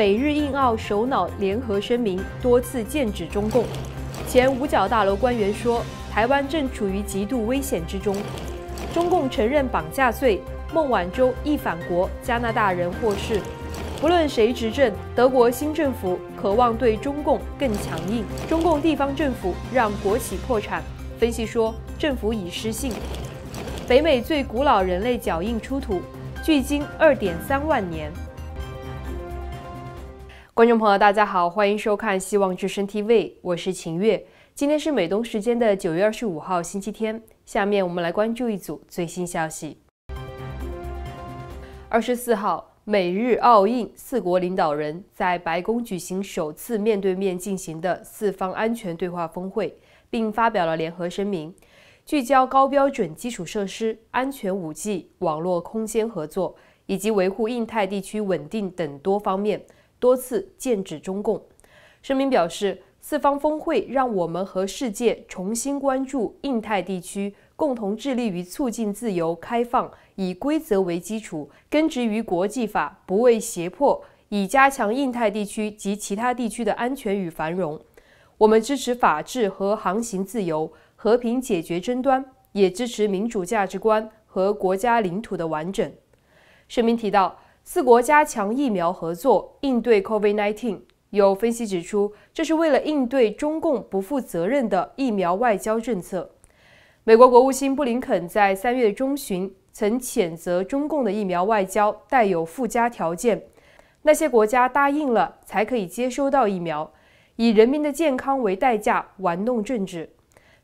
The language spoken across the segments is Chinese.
美日印澳首脑联合声明多次剑指中共。前五角大楼官员说，台湾正处于极度危险之中。中共承认绑架罪。孟晚舟一反国加拿大人获释。不论谁执政，德国新政府渴望对中共更强硬。中共地方政府让国企破产。分析说，政府已失信。北美最古老人类脚印出土，距今二点三万年。观众朋友，大家好，欢迎收看《希望之声 TV》，我是秦月。今天是美东时间的九月二十五号，星期天。下面我们来关注一组最新消息。二十四号，美日澳印四国领导人在白宫举行首次面对面进行的四方安全对话峰会，并发表了联合声明，聚焦高标准基础设施、安全五 G 网络、空间合作以及维护印太地区稳定等多方面。多次剑指中共，声明表示，四方峰会让我们和世界重新关注印太地区，共同致力于促进自由、开放，以规则为基础，根植于国际法，不畏胁迫，以加强印太地区及其他地区的安全与繁荣。我们支持法治和航行自由，和平解决争端，也支持民主价值观和国家领土的完整。声明提到。四国加强疫苗合作应对 COVID-19。有分析指出，这是为了应对中共不负责任的疫苗外交政策。美国国务卿布林肯在三月中旬曾谴责中共的疫苗外交带有附加条件，那些国家答应了才可以接收到疫苗，以人民的健康为代价玩弄政治。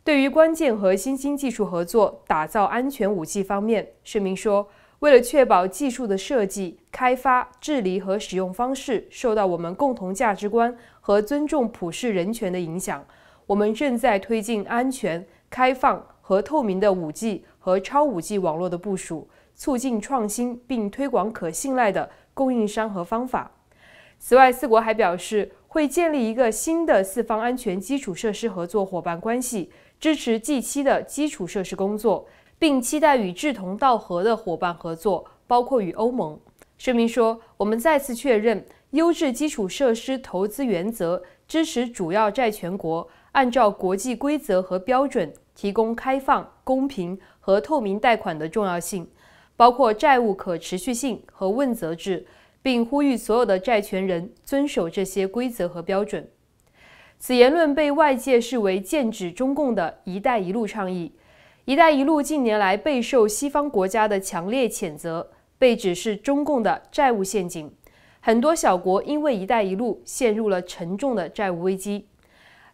对于关键和新兴技术合作、打造安全武器方面，声明说。为了确保技术的设计、开发、治理和使用方式受到我们共同价值观和尊重普世人权的影响，我们正在推进安全、开放和透明的 5G 和超 5G 网络的部署，促进创新并推广可信赖的供应商和方法。此外，四国还表示会建立一个新的四方安全基础设施合作伙伴关系，支持 G7 的基础设施工作。并期待与志同道合的伙伴合作，包括与欧盟。声明说：“我们再次确认优质基础设施投资原则，支持主要债权国按照国际规则和标准提供开放、公平和透明贷款的重要性，包括债务可持续性和问责制，并呼吁所有的债权人遵守这些规则和标准。”此言论被外界视为剑指中共的一带一路倡议。“一带一路”近年来备受西方国家的强烈谴责，被指是中共的债务陷阱。很多小国因为“一带一路”陷入了沉重的债务危机。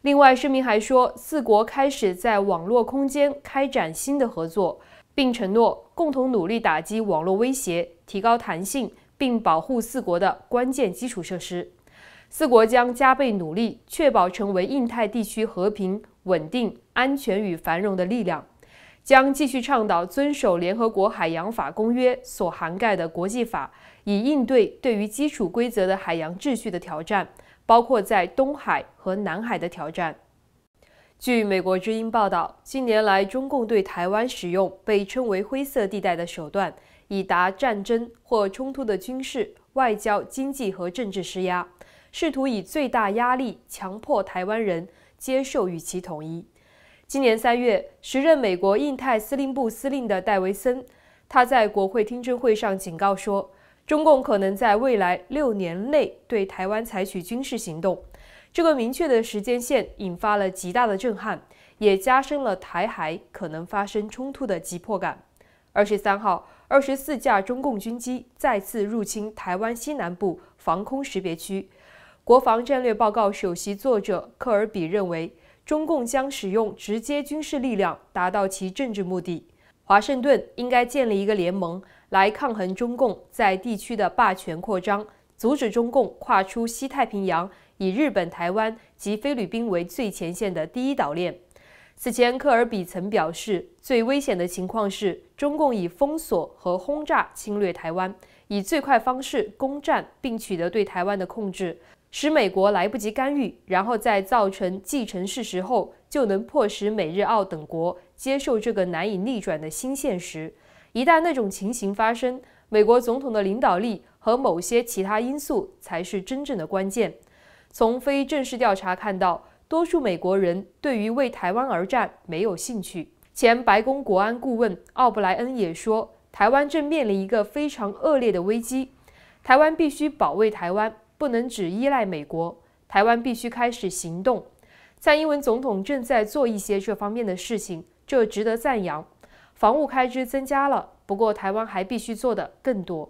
另外，声明还说，四国开始在网络空间开展新的合作，并承诺共同努力打击网络威胁，提高弹性，并保护四国的关键基础设施。四国将加倍努力，确保成为印太地区和平、稳定、安全与繁荣的力量。将继续倡导遵守《联合国海洋法公约》所涵盖的国际法，以应对对于基础规则的海洋秩序的挑战，包括在东海和南海的挑战。据《美国之音》报道，近年来，中共对台湾使用被称为“灰色地带”的手段，以达战争或冲突的军事、外交、经济和政治施压，试图以最大压力强迫台湾人接受与其统一。今年三月，时任美国印太司令部司令的戴维森，他在国会听证会上警告说，中共可能在未来六年内对台湾采取军事行动。这个明确的时间线引发了极大的震撼，也加深了台海可能发生冲突的紧迫感。二十三号，二十四架中共军机再次入侵台湾西南部防空识别区。国防战略报告首席作者科尔比认为。中共将使用直接军事力量达到其政治目的。华盛顿应该建立一个联盟来抗衡中共在地区的霸权扩张，阻止中共跨出西太平洋，以日本、台湾及菲律宾为最前线的第一岛链。此前，科尔比曾表示，最危险的情况是中共以封锁和轰炸侵略台湾，以最快方式攻占并取得对台湾的控制。使美国来不及干预，然后在造成既成事实后，就能迫使美日澳等国接受这个难以逆转的新现实。一旦那种情形发生，美国总统的领导力和某些其他因素才是真正的关键。从非正式调查看到，多数美国人对于为台湾而战没有兴趣。前白宫国安顾问奥布莱恩也说：“台湾正面临一个非常恶劣的危机，台湾必须保卫台湾。”不能只依赖美国，台湾必须开始行动。蔡英文总统正在做一些这方面的事情，这值得赞扬。防务开支增加了，不过台湾还必须做的更多。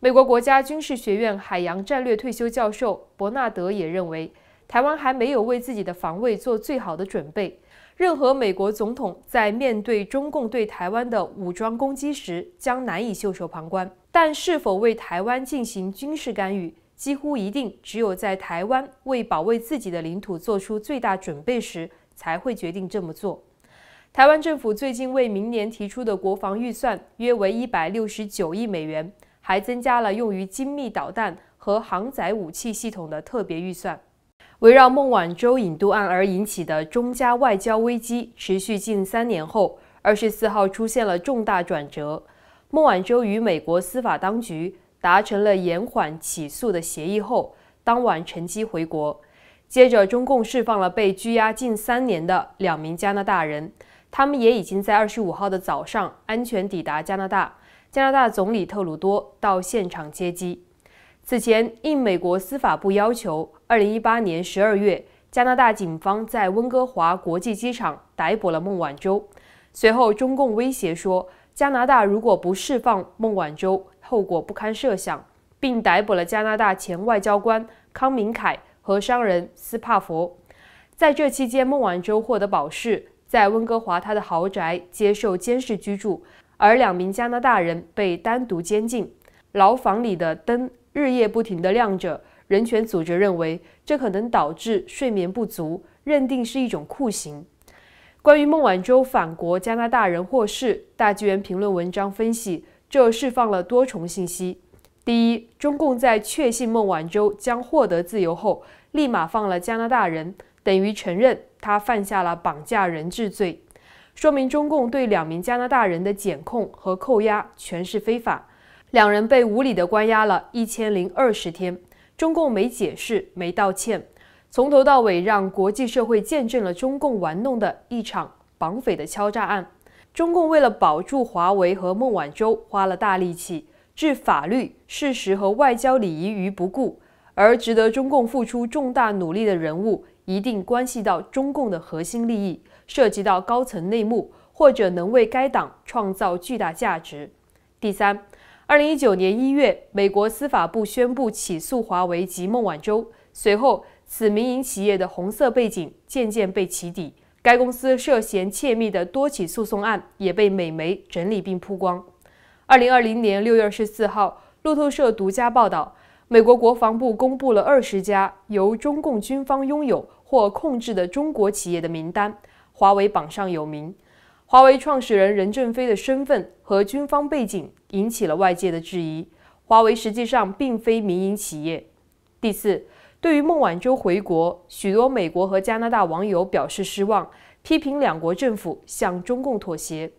美国国家军事学院海洋战略退休教授伯纳德也认为，台湾还没有为自己的防卫做最好的准备。任何美国总统在面对中共对台湾的武装攻击时，将难以袖手旁观。但是否为台湾进行军事干预？几乎一定只有在台湾为保卫自己的领土做出最大准备时，才会决定这么做。台湾政府最近为明年提出的国防预算约为一百六十九亿美元，还增加了用于精密导弹和航载武器系统的特别预算。围绕孟晚舟引渡案而引起的中加外交危机，持续近三年后，二十四号出现了重大转折。孟晚舟与美国司法当局。达成了延缓起诉的协议后，当晚乘机回国。接着，中共释放了被拘押近三年的两名加拿大人，他们也已经在二十五号的早上安全抵达加拿大。加拿大总理特鲁多到现场接机。此前，应美国司法部要求，二零一八年十二月，加拿大警方在温哥华国际机场逮捕了孟晚舟。随后，中共威胁说，加拿大如果不释放孟晚舟，后果不堪设想，并逮捕了加拿大前外交官康明凯和商人斯帕佛。在这期间，孟晚舟获得保释，在温哥华他的豪宅接受监视居住，而两名加拿大人被单独监禁，牢房里的灯日夜不停地亮着。人权组织认为，这可能导致睡眠不足，认定是一种酷刑。关于孟晚舟返国，加拿大人获释，大纪元评论文章分析。这释放了多重信息：第一，中共在确信孟晚舟将获得自由后，立马放了加拿大人，等于承认他犯下了绑架人质罪，说明中共对两名加拿大人的检控和扣押全是非法。两人被无理的关押了一千零二十天，中共没解释，没道歉，从头到尾让国际社会见证了中共玩弄的一场绑匪的敲诈案。中共为了保住华为和孟晚舟，花了大力气，置法律、事实和外交礼仪于不顾。而值得中共付出重大努力的人物，一定关系到中共的核心利益，涉及到高层内幕，或者能为该党创造巨大价值。第三，二零一九年一月，美国司法部宣布起诉华为及孟晚舟，随后此民营企业的红色背景渐渐被起底。该公司涉嫌窃密的多起诉讼案也被美媒整理并曝光。二零二零年六月二十四号，路透社独家报道，美国国防部公布了二十家由中共军方拥有或控制的中国企业的名单，华为榜上有名。华为创始人任正非的身份和军方背景引起了外界的质疑，华为实际上并非民营企业。第四。对于孟晚舟回国，许多美国和加拿大网友表示失望，批评两国政府向中共妥协。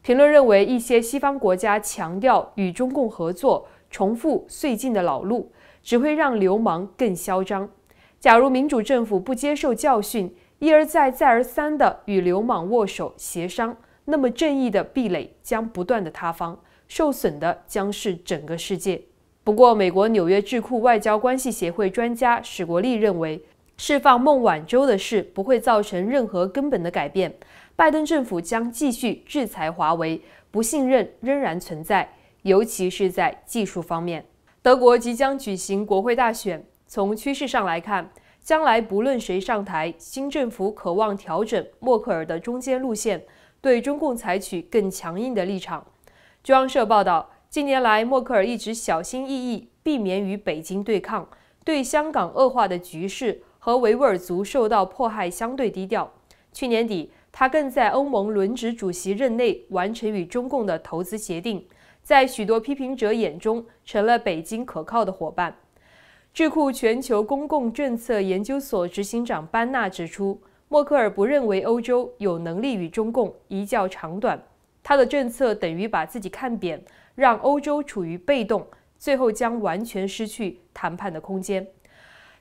评论认为，一些西方国家强调与中共合作，重复最近的老路，只会让流氓更嚣张。假如民主政府不接受教训，一而再、再而三的与流氓握手协商，那么正义的壁垒将不断的塌方，受损的将是整个世界。不过，美国纽约智库外交关系协会专家史国立认为，释放孟晚舟的事不会造成任何根本的改变。拜登政府将继续制裁华为，不信任仍然存在，尤其是在技术方面。德国即将举行国会大选，从趋势上来看，将来不论谁上台，新政府渴望调整默克尔的中间路线，对中共采取更强硬的立场。中央社报道。近年来，默克尔一直小心翼翼，避免与北京对抗，对香港恶化的局势和维吾尔族受到迫害相对低调。去年底，他更在欧盟轮值主席任内完成与中共的投资协定，在许多批评者眼中，成了北京可靠的伙伴。智库全球公共政策研究所执行长班纳指出，默克尔不认为欧洲有能力与中共一较长短，他的政策等于把自己看扁。让欧洲处于被动，最后将完全失去谈判的空间。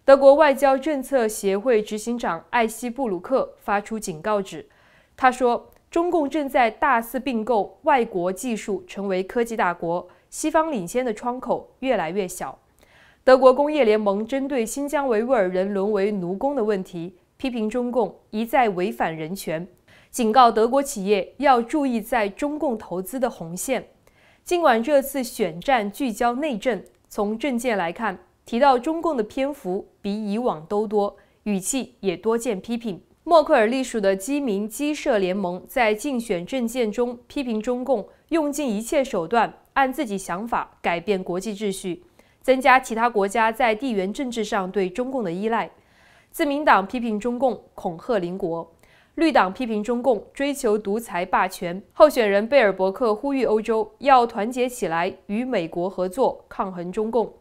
德国外交政策协会执行长艾希布鲁克发出警告指，他说，中共正在大肆并购外国技术，成为科技大国，西方领先的窗口越来越小。德国工业联盟针对新疆维吾尔人沦为奴工的问题，批评中共一再违反人权，警告德国企业要注意在中共投资的红线。尽管这次选战聚焦内政，从政见来看，提到中共的篇幅比以往都多，语气也多见批评。默克尔隶属的基民基社联盟在竞选政见中批评中共用尽一切手段按自己想法改变国际秩序，增加其他国家在地缘政治上对中共的依赖。自民党批评中共恐吓邻国。绿党批评中共追求独裁霸权，候选人贝尔伯克呼吁欧洲要团结起来，与美国合作抗衡中共。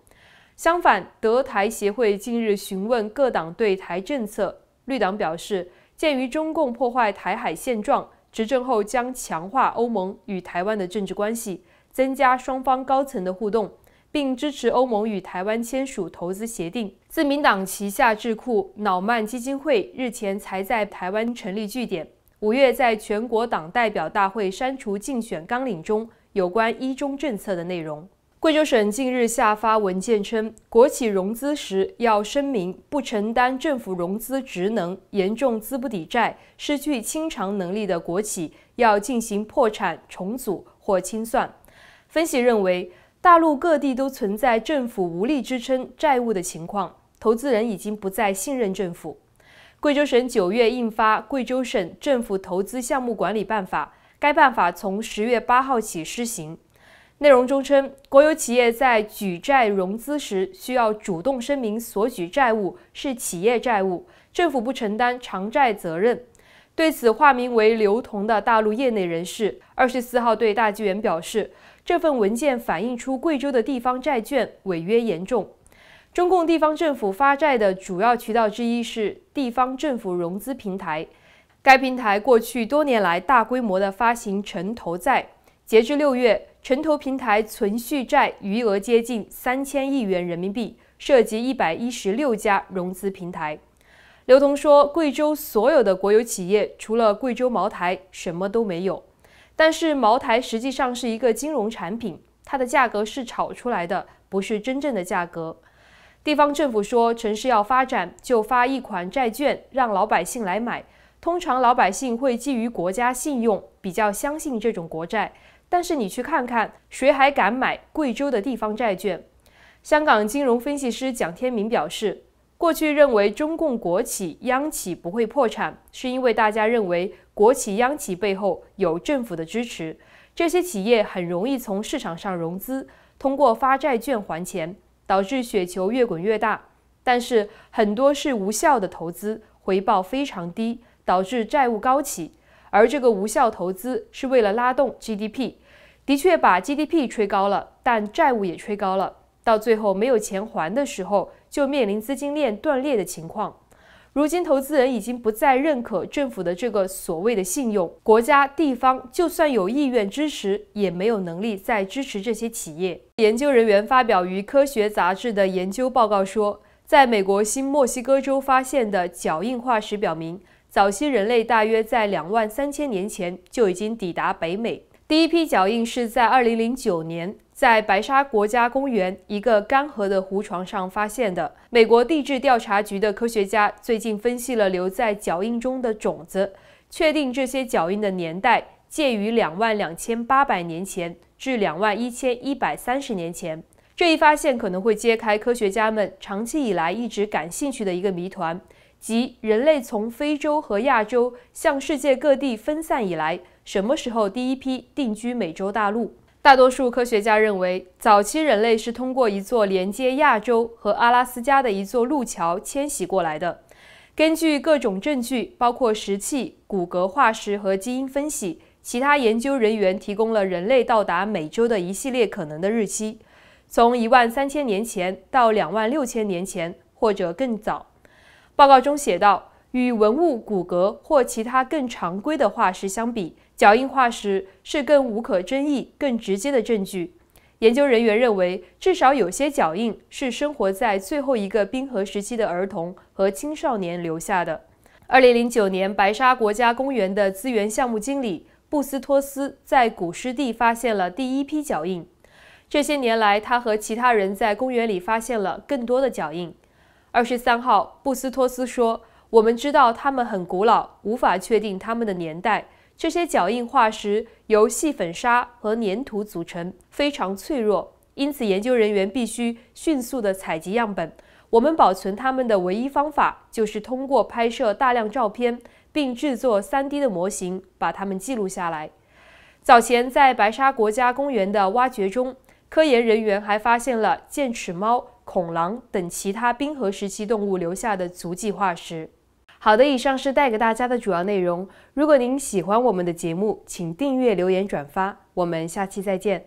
相反，德台协会近日询问各党对台政策，绿党表示，鉴于中共破坏台海现状，执政后将强化欧盟与台湾的政治关系，增加双方高层的互动。并支持欧盟与台湾签署投资协定。自民党旗下智库脑曼基金会日前才在台湾成立据点。五月，在全国党代表大会删除竞选纲领中有关一中政策的内容。贵州省近日下发文件称，国企融资时要声明不承担政府融资职能。严重资不抵债、失去清偿能力的国企要进行破产重组或清算。分析认为。大陆各地都存在政府无力支撑债务的情况，投资人已经不再信任政府。贵州省九月印发《贵州省政府投资项目管理办法》，该办法从十月八号起施行。内容中称，国有企业在举债融资时需要主动声明所举债务是企业债务，政府不承担偿债责任。对此，化名为刘同的大陆业内人士二十四号对大纪元表示。这份文件反映出贵州的地方债券违约严重。中共地方政府发债的主要渠道之一是地方政府融资平台，该平台过去多年来大规模的发行城投债，截至六月，城投平台存续债余额接近三千亿元人民币，涉及一百一十六家融资平台。刘同说，贵州所有的国有企业除了贵州茅台，什么都没有。但是茅台实际上是一个金融产品，它的价格是炒出来的，不是真正的价格。地方政府说城市要发展，就发一款债券，让老百姓来买。通常老百姓会基于国家信用，比较相信这种国债。但是你去看看，谁还敢买贵州的地方债券？香港金融分析师蒋天明表示。过去认为中共国企央企不会破产，是因为大家认为国企央企背后有政府的支持，这些企业很容易从市场上融资，通过发债券还钱，导致雪球越滚越大。但是很多是无效的投资，回报非常低，导致债务高企。而这个无效投资是为了拉动 GDP，的确把 GDP 吹高了，但债务也吹高了。到最后没有钱还的时候。就面临资金链断裂的情况。如今，投资人已经不再认可政府的这个所谓的信用，国家、地方就算有意愿支持，也没有能力再支持这些企业。研究人员发表于《科学》杂志的研究报告说，在美国新墨西哥州发现的脚印化石表明，早期人类大约在两万三千年前就已经抵达北美。第一批脚印是在二零零九年。在白沙国家公园一个干涸的湖床上发现的。美国地质调查局的科学家最近分析了留在脚印中的种子，确定这些脚印的年代介于两万两千八百年前至两万一千一百三十年前。这一发现可能会揭开科学家们长期以来一直感兴趣的一个谜团，即人类从非洲和亚洲向世界各地分散以来，什么时候第一批定居美洲大陆？大多数科学家认为，早期人类是通过一座连接亚洲和阿拉斯加的一座路桥迁徙过来的。根据各种证据，包括石器、骨骼化石和基因分析，其他研究人员提供了人类到达美洲的一系列可能的日期，从一万三千年前到两万六千年前，或者更早。报告中写道，与文物、骨骼或其他更常规的化石相比，脚印化石是更无可争议、更直接的证据。研究人员认为，至少有些脚印是生活在最后一个冰河时期的儿童和青少年留下的。二零零九年，白沙国家公园的资源项目经理布斯托斯在古湿地发现了第一批脚印。这些年来，他和其他人在公园里发现了更多的脚印。二十三号，布斯托斯说：“我们知道他们很古老，无法确定他们的年代。”这些脚印化石由细粉砂和粘土组成，非常脆弱，因此研究人员必须迅速地采集样本。我们保存它们的唯一方法就是通过拍摄大量照片，并制作 3D 的模型，把它们记录下来。早前在白沙国家公园的挖掘中，科研人员还发现了剑齿猫、恐狼等其他冰河时期动物留下的足迹化石。好的，以上是带给大家的主要内容。如果您喜欢我们的节目，请订阅、留言、转发。我们下期再见。